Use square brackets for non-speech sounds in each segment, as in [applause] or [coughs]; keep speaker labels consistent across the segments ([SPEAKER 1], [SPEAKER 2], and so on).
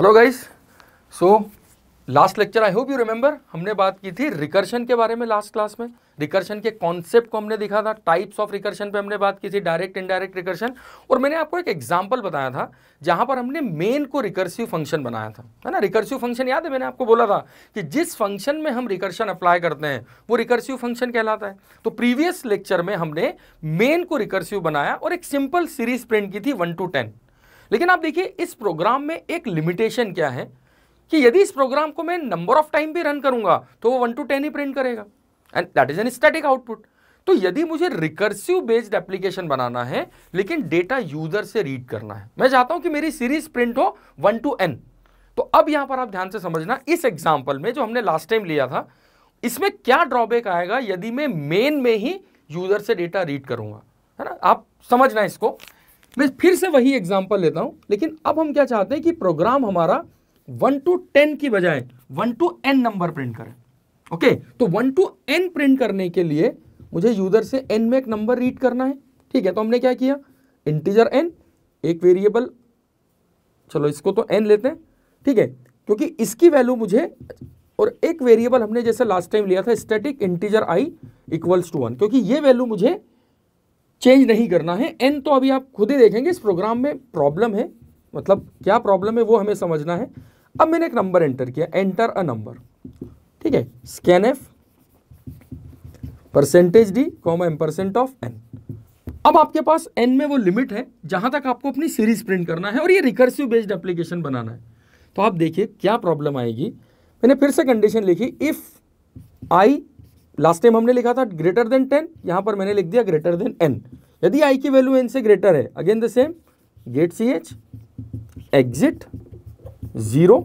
[SPEAKER 1] hello guys so last lecture I hope you remember हमने बात की थी रिकर्शन के बारे में लास्ट क्लास में रिकर्शन के कॉन्सेप्ट को हमने देखा था टाइप्स ऑफ रिकर्शन पे हमने बात की थी डायरेक्ट इनडायरेक्ट रिकर्शन और मैंने आपको एक एग्जांपल बताया था जहां पर हमने मेन को रिकर्सिव फंक्शन बनाया था है ना रिकर्सिव फंक्शन याद है मैंने आपको बोला था कि जिस फंक्शन में हम रिकर्शन अप्लाई करते हैं वो रिकर्सिव फंक्शन कहलाता है तो प्रीवियस लेक्चर में हमने मेन को रिकर्सिव बनाया और एक सिंपल सीरीज प्रिंट की थी वन टू टेन लेकिन आप देखिए इस प्रोग्राम में एक लिमिटेशन क्या है कि यदि इस प्रोग्राम को मैं नंबर ऑफ टाइम भी रन करूंगा तो वो वन टू टेन ही प्रिंट करेगा and that is an static output तो यदि मुझे रिकर्सिव बेस्ड एप्लीकेशन बनाना है लेकिन डेटा यूजर से रीड करना है मैं चाहता हूं कि मेरी सीरीज प्रिंट हो वन टू एन तो अब यहां पर आप ध्यान से समझना इस एग्जाम्पल में जो हमने लास्ट टाइम लिया था इसमें क्या ड्रॉबैक आएगा यदि मैं मेन में ही यूजर से डेटा रीड करूंगा है ना आप समझना इसको मैं फिर से वही एग्जाम्पल लेता हूं लेकिन अब हम क्या चाहते हैं कि प्रोग्राम हमारा वन टू टेन की बजाय one to n number print करें ओके तो वन टू एन प्रिंट करने के लिए मुझे यूजर से एन में एक नंबर रीड करना है ठीक है तो हमने क्या किया इंटीजर एन एक वेरिएबल चलो इसको तो एन लेते हैं ठीक है क्योंकि इसकी वैल्यू मुझे और एक वेरिएबल हमने जैसे लास्ट टाइम लिया था static integer i equals to one क्योंकि ये वैल्यू मुझे चेंज नहीं करना है एन तो अभी आप खुद ही देखेंगे इस प्रोग्राम में प्रॉब्लम है मतलब क्या प्रॉब्लम है वो हमें समझना है अब मैंने एक नंबर एंटर किया एंटर अ नंबर ठीक है scanf percentage d comma ampersand of n अब आपके पास एन में वो लिमिट है जहां तक आपको अपनी सीरीज प्रिंट करना है और ये रिकर्सिव बेस्ड एप्लीकेशन बनाना है तो आप देखिए क्या प्रॉब्लम आएगी मैंने फिर से कंडीशन लिखी इफ आई लास्ट टाइम हमने लिखा था ग्रेटर देन टेन यहां पर मैंने लिख दिया ग्रेटर देन एन यदि आई की वैल्यू एन से ग्रेटर है again the same get c h exit zero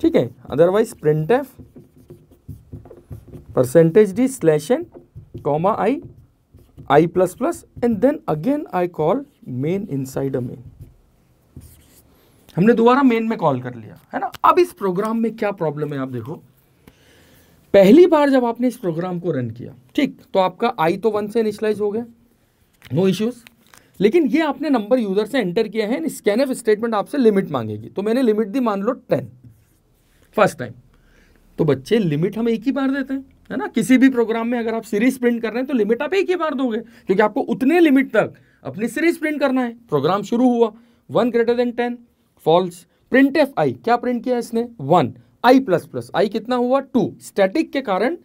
[SPEAKER 1] ठीक है otherwise printf percentage d slash n comma i i plus plus and then again I call main inside a main हमने दोबारा main में call कर लिया है ना अब इस प्रोग्राम में क्या प्रॉब्लम है आप देखो पहली बार जब आपने इस प्रोग्राम को रन किया ठीक तो आपका आई तो वन से इनिशलाइज हो गया नो no इश्यूज़ लेकिन ये आपने नंबर यूज़र से एंटर किया है स्कैन एफ स्टेटमेंट आपसे लिमिट मांगेगी तो मैंने लिमिट दी मान लो टेन फर्स्ट टाइम तो बच्चे लिमिट हम एक ही बार देते हैं है ना किसी भी प्रोग्राम में अगर आप सीरीज प्रिंट कर रहे हैं तो लिमिट आप एक ही बार दोगे क्योंकि आपको उतने लिमिट तक अपनी सीरीज प्रिंट करना है प्रोग्राम शुरू हुआ one greater than ten false printf i क्या प्रिंट किया इसने one i plus plus i कितना हुआ टू स्टैटिक के कारण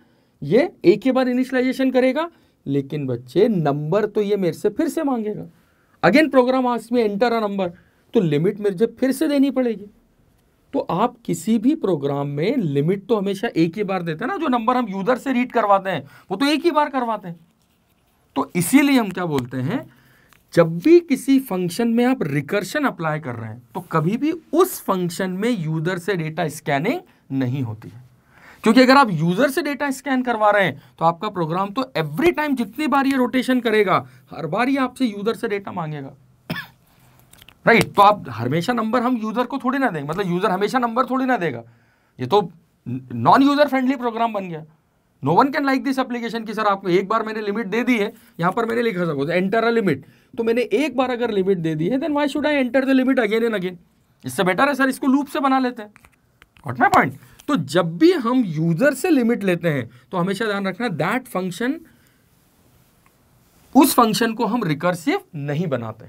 [SPEAKER 1] ये एक ही बार इनिशियलाइजेशन करेगा लेकिन बच्चे नंबर तो ये मेरे से फिर से मांगेगा अगेन प्रोग्राम आज में एंटर अ नंबर तो लिमिट मुझे फिर से देनी पड़ेगी तो आप किसी भी प्रोग्राम में लिमिट तो हमेशा एक ही बार देते हैं ना जो नंबर हम यूजर से रीड करवाते हैं वो तो एक ही बार करवाते हैं तो इसीलिए हम क्या बोलते हैं जब भी किसी फंक्शन में आप रिकर्शन अप्लाई कर रहे हैं तो कभी भी उस फंक्शन में यूजर से डेटा स्कैनिंग नहीं होती है क्योंकि अगर आप यूजर से डेटा स्कैन करवा रहे हैं तो आपका प्रोग्राम तो एवरी टाइम जितनी बार ये रोटेशन करेगा हर बार ये आपसे यूजर से डेटा मांगेगा राइट [coughs] right, तो आप हमेशा नंबर हम यूजर को थोड़ी ना देंगे मतलब यूजर हमेशा नंबर थोड़ी ना देगा ये तो नॉन यूजर फ्रेंडली प्रोग्राम बन गया no one can like this application की सर आपको एक बार मैंने लिमिट दे दी है यहाँ पर मैंने लिखा सको एंटर अ लिमिट तो मैंने एक बार अगर लिमिट दे दी है then why should I enter the limit again and again इससे बेटर है सर इसको लूप से बना लेते हैं वॉट माई पॉइंट तो जब भी हम यूजर से लिमिट लेते हैं तो हमेशा ध्यान रखना दैट फंक्शन उस फंक्शन को हम रिकर्सिव नहीं बनाते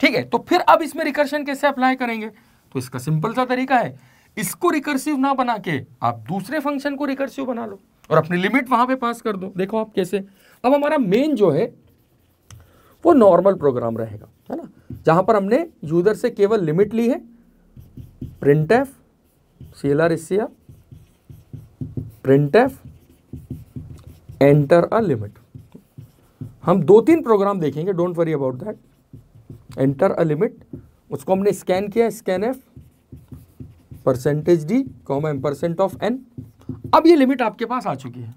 [SPEAKER 1] ठीक है तो फिर अब इसमें रिकर्शन कैसे अप्लाई करेंगे तो इसका सिंपल सा तरीका है इसको रिकर्सिव ना बना के आप दूसरे फंक्शन को रिकर्सिव बना लो और अपनी लिमिट वहां पे पास कर दो देखो आप कैसे अब हमारा मेन जो है वो नॉर्मल प्रोग्राम रहेगा है ना जहां पर हमने यूजर से केवल लिमिट ली है printf c l r s printf enter a limit हम दो तीन प्रोग्राम देखेंगे don't worry about that enter a limit उसको हमने स्कैन किया scanf percentage d comma ampersand of n अब ये लिमिट आपके पास आ चुकी है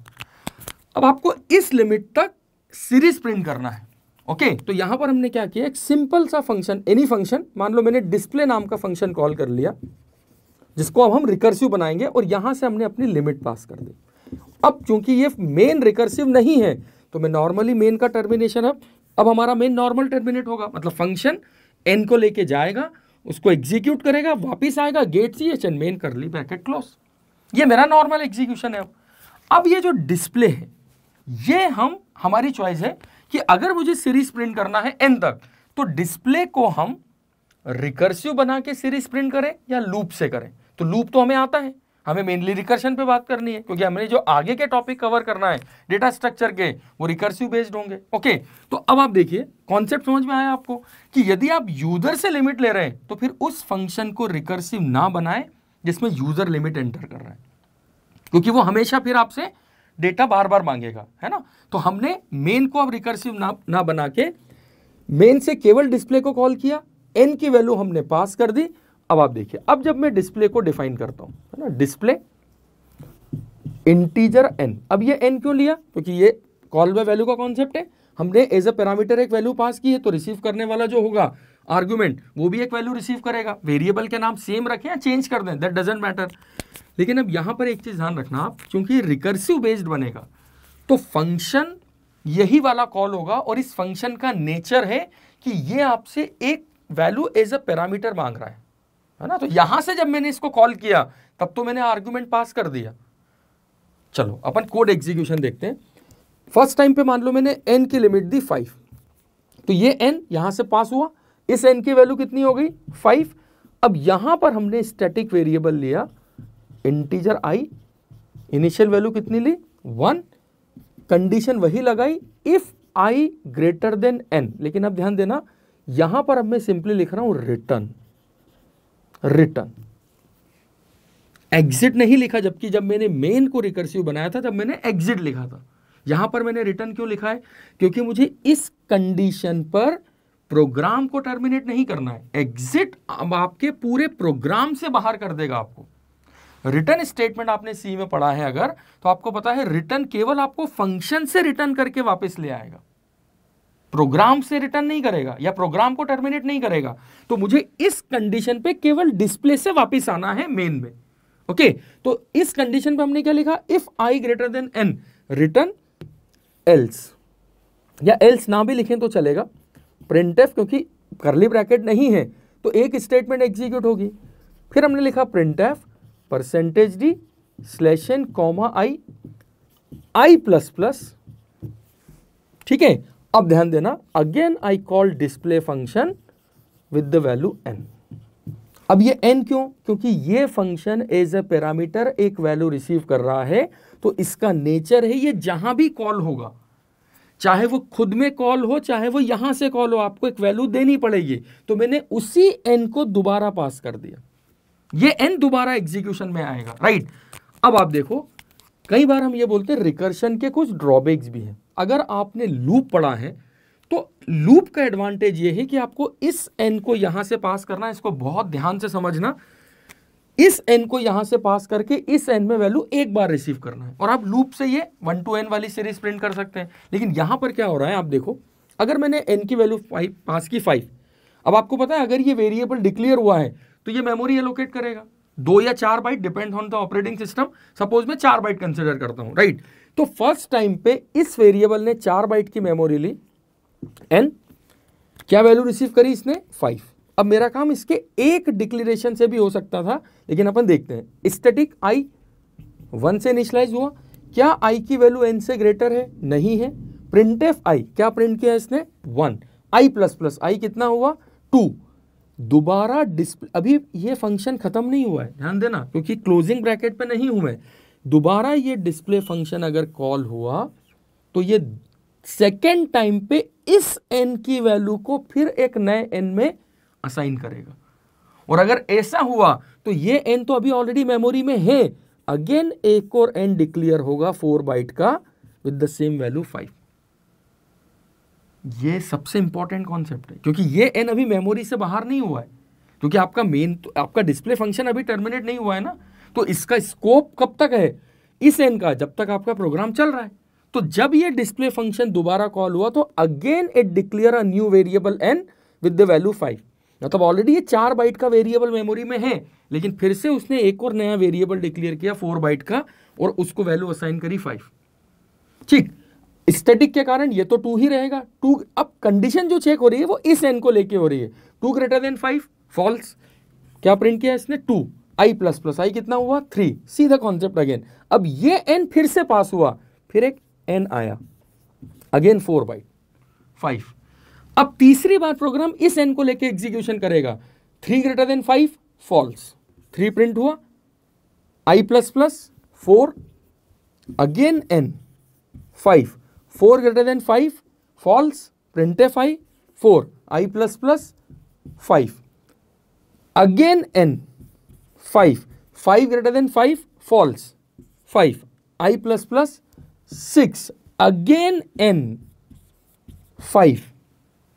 [SPEAKER 1] अब आपको इस लिमिट तक सीरीज प्रिंट करना है ओके okay, तो यहां पर हमने क्या किया एक सिंपल सा फंक्शन एनी फंक्शन मान लो मैंने डिस्प्ले नाम का फंक्शन कॉल कर लिया जिसको अब हम रिकर्सिव बनाएंगे और यहां से हमने अपनी लिमिट पास कर दी अब चूंकि ये मेन रिकर्सिव नहीं है तो मैं नॉर्मली मेन का टर्मिनेशन अब अब हमारा मेन नॉर्मल टर्मिनेट होगा मतलब फंक्शन एन को लेके जाएगा उसको एग्जीक्यूट करेगा वापिस आएगा get c h n main कर ली बैकेट क्लोज ये मेरा नॉर्मल एग्जीक्यूशन है अब ये जो डिस्प्ले है ये हम हमारी चॉइस है कि अगर मुझे सीरीज प्रिंट करना है एन तक तो डिस्प्ले को हम रिकर्सिव बना के सीरीज प्रिंट करें या लूप से करें तो लूप तो हमें आता है हमें मेनली रिकर्शन पे बात करनी है क्योंकि हमने जो आगे के टॉपिक कवर करना है डेटा स्ट्रक्चर के वो रिकर्सिव बेस्ड होंगे ओके तो अब आप देखिए कॉन्सेप्ट समझ में आया आपको कि यदि आप यूजर से लिमिट ले रहे हैं तो फिर उस फंक्शन को रिकर्सिव ना बनाएं जिसमें यूज़र लिमिट एंटर कर रहा है क्योंकि वो हमेशा फिर आपसे डेटा बार बार मांगेगा है ना तो हमने मेन को अब रिकर्सिव ना ना बना के मेन से केवल डिस्प्ले को कॉल किया एन की वैल्यू हमने पास कर दी अब आप देखिए अब जब मैं डिस्प्ले को डिफाइन करता हूं है ना डिस्प्ले इंटीजर एन अब ये एन क्यों लिया क्योंकि तो ये कॉल बाय वैल्यू का कॉन्सेप्ट है हमने एज अ पैरामीटर एक वैल्यू पास की है तो रिसीव करने वाला जो होगा आर्ग्यूमेंट वो भी एक वैल्यू रिसीव करेगा वेरिएबल के नाम सेम रखें या चेंज कर दें दैट डजेंट मैटर लेकिन अब यहां पर एक चीज़ ध्यान रखना आप क्योंकि रिकर्सिव बेस्ड बनेगा तो फंक्शन यही वाला कॉल होगा और इस फंक्शन का नेचर है कि ये आपसे एक वैल्यू एज अ पैरामीटर मांग रहा है
[SPEAKER 2] है ना तो यहां
[SPEAKER 1] से जब मैंने इसको कॉल किया तब तो मैंने आर्ग्यूमेंट पास कर दिया चलो अपन कोड एग्जीक्यूशन देखते हैं फर्स्ट टाइम पे मान लो मैंने एन की लिमिट दी फाइव तो ये एन यहां से पास हुआ इस एन की वैल्यू कितनी हो गई फाइव अब यहां पर हमने स्टैटिक वेरिएबल लिया इंटीजर आई इनिशियल वैल्यू कितनी ली वन कंडीशन वही लगाई if i greater than n लेकिन अब ध्यान देना यहां पर अब मैं सिंपली लिख रहा हूं रिटर्न रिटर्न एग्जिट नहीं लिखा जबकि जब मैंने मेन को रिकर्सिव बनाया था तब मैंने एग्जिट लिखा था यहां पर मैंने रिटर्न क्यों लिखा है क्योंकि मुझे इस कंडीशन पर प्रोग्राम को टर्मिनेट नहीं करना है एग्जिट अब आपके पूरे प्रोग्राम से बाहर कर देगा आपको रिटर्न स्टेटमेंट आपने सी में पढ़ा है अगर तो आपको पता है रिटर्न केवल आपको फंक्शन से रिटर्न करके वापस ले आएगा प्रोग्राम से रिटर्न नहीं करेगा या प्रोग्राम को टर्मिनेट नहीं करेगा तो मुझे इस कंडीशन पे केवल डिस्प्ले से वापस आना है मेन में ओके तो इस कंडीशन पे हमने क्या लिखा if i greater than n return else या एल्स ना भी लिखें तो चलेगा प्रिंट क्योंकि करली ब्रैकेट नहीं है तो एक स्टेटमेंट एग्जीक्यूट होगी फिर हमने लिखा print percentage d slash n n comma i i plus plus ठीक है अब ध्यान देना again I call display function with the value n अब ये एन क्यों क्योंकि ये फंक्शन एज ए पैरामीटर एक वैल्यू रिसीव कर रहा है तो इसका नेचर है ये जहां भी कॉल होगा चाहे वो खुद में कॉल हो चाहे वो यहां से कॉल हो आपको एक वैल्यू देनी पड़ेगी तो मैंने उसी एन को दोबारा पास कर दिया ये एन दोबारा एग्जीक्यूशन में आएगा राइट अब आप देखो कई बार हम ये बोलते हैं रिकर्शन के कुछ ड्रॉबैक्स भी हैं अगर आपने लूप पढ़ा है तो लूप का एडवांटेज ये है कि आपको इस एन को यहां से पास करना इसको बहुत ध्यान से समझना इस एन को यहां से पास करके इस एन में वैल्यू एक बार रिसीव करना है और आप लूप से ये वन टू एन वाली सीरीज प्रिंट कर सकते हैं लेकिन यहां पर क्या हो रहा है आप देखो अगर मैंने एन की वैल्यू फाइव पास की फाइव अब आपको पता है अगर ये वेरिएबल डिक्लेयर हुआ है तो ये मेमोरी एलोकेट करेगा दो या चार byte depend on the operating system suppose मैं चार बाइट कंसिडर करता हूँ राइट तो फर्स्ट टाइम पे इस वेरिएबल ने चार बाइट की मेमोरी ली एन क्या वैल्यू रिसीव करी इसने फाइव अब मेरा काम इसके एक डिक्लेरेशन से भी हो सकता था लेकिन अपन देखते हैं स्टेटिक आई वन से इनिशलाइज हुआ क्या आई की वैल्यू एन से ग्रेटर है नहीं है प्रिंट एफ आई क्या प्रिंट किया इसने one i plus plus i कितना हुआ टू दोबारा डिस्प्ले अभी ये फंक्शन खत्म नहीं हुआ है ध्यान देना क्योंकि क्लोजिंग ब्रैकेट पे नहीं हुए दोबारा ये डिस्प्ले फंक्शन अगर कॉल हुआ तो ये सेकेंड टाइम पे इस एन की वैल्यू को फिर एक नए एन में असाइन करेगा और अगर ऐसा हुआ तो ये एन तो अभी ऑलरेडी मेमोरी में है अगेन एक और एन डिक्लियर होगा फोर बाइट का with the same value five ये सबसे इंपॉर्टेंट कॉन्सेप्ट है क्योंकि ये एन अभी मेमोरी से बाहर नहीं हुआ है क्योंकि आपका मेन तो, आपका डिस्प्ले फंक्शन अभी टर्मिनेट नहीं हुआ है ना तो इसका स्कोप कब तक है इस एन का जब तक आपका प्रोग्राम चल रहा है तो जब ये डिस्प्ले फंक्शन दोबारा कॉल हुआ तो again it declare a new variable N with the value five मतलब ऑलरेडी ये चार बाइट का वेरिएबल मेमोरी में है लेकिन फिर से उसने एक और नया वेरिएबल डिक्लेयर किया फोर बाइट का और उसको वैल्यू असाइन करी फाइव ठीक स्टेटिक के कारण ये तो टू ही रहेगा टू अब कंडीशन जो चेक हो रही है वो इस एन को लेके हो रही है two greater than five false क्या प्रिंट किया इसने two i plus plus i कितना हुआ थ्री सीधा कॉन्सेप्ट अगेन अब ये एन फिर से पास हुआ फिर एक एन आया अगेन फोर बाइट फाइव अब तीसरी बार प्रोग्राम इस एन को लेके एग्जीक्यूशन करेगा three greater than five false three print हुआ i plus plus four again n five four greater than five false print a five four i plus plus five again n five five greater than five false five i plus plus six again n five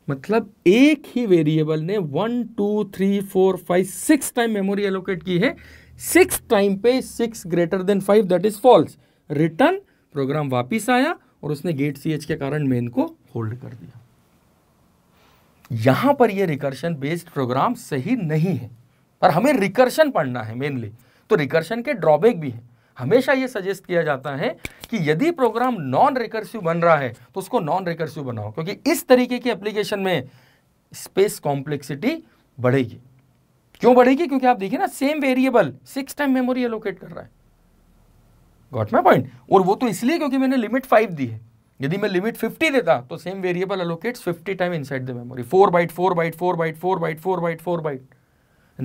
[SPEAKER 1] मतलब एक ही variable ने one two three four five six time memory allocate की है six time पे six greater than five that is false return program वापिस आया और उसने गेट सी के कारण मेन को होल्ड कर दिया यहां पर यह रिकर्शन बेस्ड प्रोग्राम सही नहीं है पर हमें रिकर्शन पढ़ना है मेनली तो रिकर्शन के ड्रॉबैक भी हैं हमेशा ये सजेस्ट किया जाता है कि यदि प्रोग्राम नॉन रिकर्सिव बन रहा है तो उसको नॉन रिकर्सिव बनाओ क्योंकि इस तरीके की एप्लीकेशन में स्पेस कॉम्प्लेक्सिटी बढ़ेगी क्यों बढ़ेगी क्योंकि आप देखिए ना same variable six time memory allocate कर रहा है गॉट माई पॉइंट और वो तो इसलिए क्योंकि मैंने लिमिट फाइव दी है यदि मैं लिमिट फिफ्टी देता तो same variable allocate fifty time inside the memory four byte four byte four byte four byte four byte four byte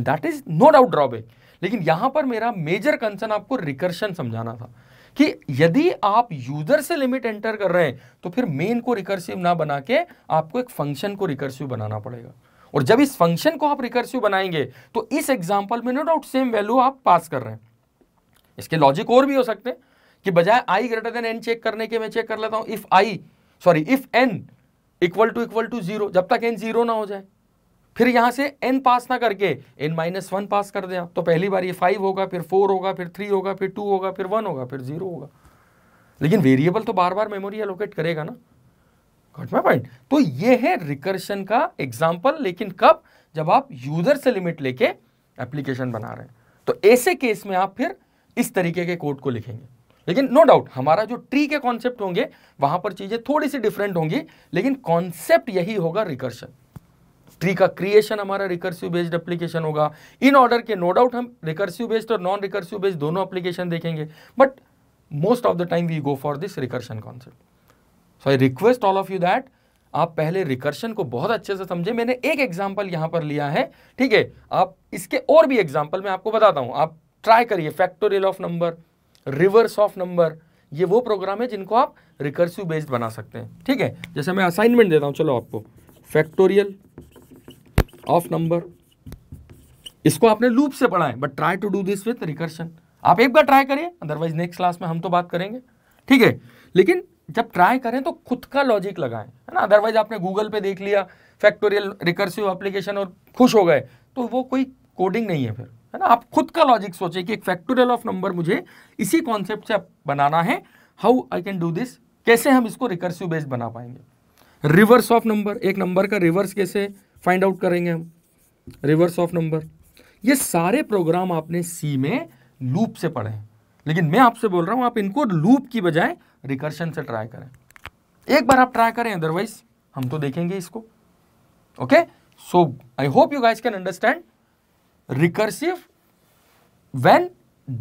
[SPEAKER 1] that is no doubt drawback लेकिन यहां पर मेरा मेजर कंसर्न आपको रिकर्शन समझाना था कि यदि आप यूजर से लिमिट एंटर कर रहे हैं तो फिर मेन को रिकर्सिव ना बना के आपको एक फंक्शन को रिकर्सिव बनाना पड़ेगा और जब इस फंक्शन को आप रिकर्सिव बनाएंगे तो इस एग्जाम्पल में नो डाउट सेम वैल्यू आप पास कर रहे हैं इसके लॉजिक और भी हो सकते हैं कि बजाय i greater than n check करने के मैं चेक कर लेता हूं if i sorry if n equal to equal to zero जब तक एन जीरो ना हो जाए फिर यहां से एन पास ना करके एन माइनस वन पास कर दें तो पहली बार ये फाइव होगा फिर फोर होगा फिर थ्री होगा फिर टू होगा फिर वन होगा फिर जीरो होगा लेकिन वेरिएबल तो बार बार मेमोरी एलोकेट करेगा ना घट माई पॉइंट तो ये है रिकर्शन का एग्जाम्पल लेकिन कब जब आप यूजर से लिमिट लेके एप्लीकेशन बना रहे हैं तो ऐसे केस में आप फिर इस तरीके के कोड को लिखेंगे लेकिन नो no डाउट हमारा जो ट्री के कॉन्सेप्ट होंगे वहां पर चीजें थोड़ी सी डिफरेंट होंगी लेकिन कॉन्सेप्ट यही होगा रिकर्शन ट्री का क्रिएशन हमारा रिकर्सिव बेस्ड एप्लीकेशन होगा इन ऑर्डर के नो डाउट हम रिकर्सिव बेस्ड और नॉन रिकर्सिव बेस्ड दोनों एप्लीकेशन देखेंगे but most of the time we go for this recursion concept so I request all of you that आप पहले recursion को बहुत अच्छे से समझे मैंने एक एग्जाम्पल यहां पर लिया है ठीक है आप इसके और भी एग्जाम्पल मैं आपको बताता हूं आप ट्राई करिए factorial of number reverse of number ये वो प्रोग्राम है जिनको आप रिकर्सिव बेस्ड बना सकते हैं ठीक है जैसे मैं असाइनमेंट देता हूं चलो आपको फैक्टोरियल ऑफ नंबर इसको आपने लूप से पढ़ा है but try to do this with recursion आप एक बार ट्राई करिए अदरवाइज नेक्स्ट क्लास में हम तो बात करेंगे ठीक है लेकिन जब ट्राई करें तो खुद का लॉजिक लगाएं है ना अदरवाइज आपने गूगल पे देख लिया फैक्टोरियल रिकर्सिव एप्लीकेशन और खुश हो गए तो वो कोई कोडिंग नहीं है फिर है ना आप खुद का लॉजिक सोचे कि एक फैक्टोरियल ऑफ नंबर मुझे इसी कॉन्सेप्ट से बनाना है how I can do this कैसे हम इसको रिकर्सिव बेस्ड बना पाएंगे रिवर्स ऑफ नंबर एक नंबर का रिवर्स कैसे फाइंड आउट करेंगे हम रिवर्स ऑफ नंबर ये सारे प्रोग्राम आपने सी में लूप से पढ़े लेकिन मैं आपसे बोल रहा हूं आप इनको लूप की बजाय रिकर्शन से ट्राई करें एक बार आप ट्राई करें अदरवाइज हम तो देखेंगे इसको okay so I hope you guys can understand recursive when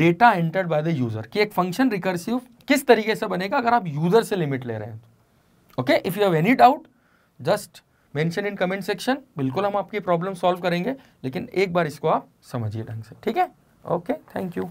[SPEAKER 1] data entered by the user कि एक फंक्शन रिकर्सिव किस तरीके से बनेगा अगर आप यूजर से लिमिट ले रहे हैं okay if you have any doubt just mention in comment section बिल्कुल हम आपकी प्रॉब्लम सॉल्व करेंगे लेकिन एक बार इसको आप समझिए ढंग से ठीक है ओके थैंक यू